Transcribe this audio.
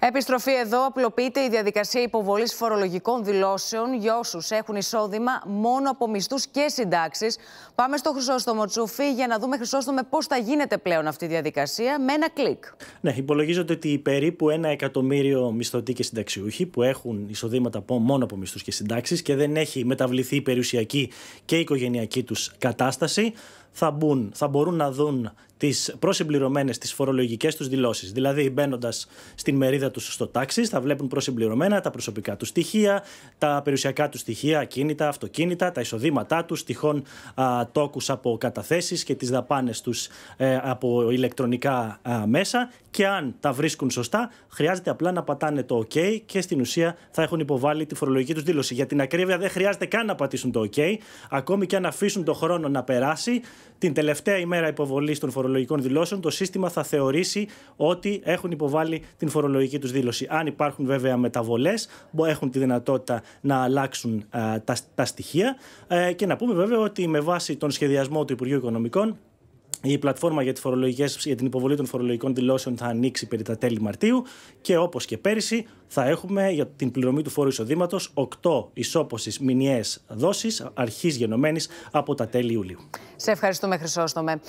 Επιστροφή εδώ απλοποιείται η διαδικασία υποβολής φορολογικών δηλώσεων για όσους έχουν εισόδημα μόνο από μισθούς και συντάξεις. Πάμε στο Χρυσόστομο Τσούφι για να δούμε Χρυσόστομο, πώς θα γίνεται πλέον αυτή η διαδικασία με ένα κλικ. Ναι, υπολογίζονται ότι περίπου ένα εκατομμύριο μισθωτοί και συνταξιούχοι που έχουν εισοδήματα μόνο από μισθούς και συντάξεις και δεν έχει μεταβληθεί η περιουσιακή και η οικογενειακή τους κατάσταση θα, μπουν, θα μπορούν να δουν τις προσυμπληρωμένες τις φορολογικές τους δηλώσεις. Δηλαδή, μπαίνοντας στην μερίδα τους στο τάξη, θα βλέπουν προσυμπληρωμένα τα προσωπικά τους στοιχεία, τα περιουσιακά τους στοιχεία, κίνητα, αυτοκίνητα, τα εισοδήματά τους, τυχόν τόκους από καταθέσεις και τις δαπάνες τους ε, από ηλεκτρονικά μέσα και αν τα βρίσκουν σωστά, χρειάζεται απλά να πατάνε το OK και στην ουσία θα έχουν υποβάλει τη φορολογική τους δήλωση. Για την ακρίβεια, δεν χρειάζεται καν να πατήσουν το OK, ακόμη και αν αφήσουν το χρόνο να περάσει. Την τελευταία ημέρα υποβολής των φορολογικών δηλώσεων, το σύστημα θα θεωρήσει ότι έχουν υποβάλει την φορολογική τους δήλωση. Αν υπάρχουν βέβαια μεταβολές, έχουν τη δυνατότητα να αλλάξουν ε, τα, τα στοιχεία. Ε, και να πούμε βέβαια ότι με βάση τον σχεδιασμό του Υπουργείου Οικονομικών, η πλατφόρμα για, τις για την υποβολή των φορολογικών δηλώσεων θα ανοίξει περί τα τέλη Μαρτίου και όπως και πέρυσι θα έχουμε για την πληρωμή του φόρου εισοδήματος 8 ισόποσεις μηνιαίες δόσεις αρχής γενομένης από τα τέλη Ιουλίου. Σε ευχαριστούμε Χρυσόστομε.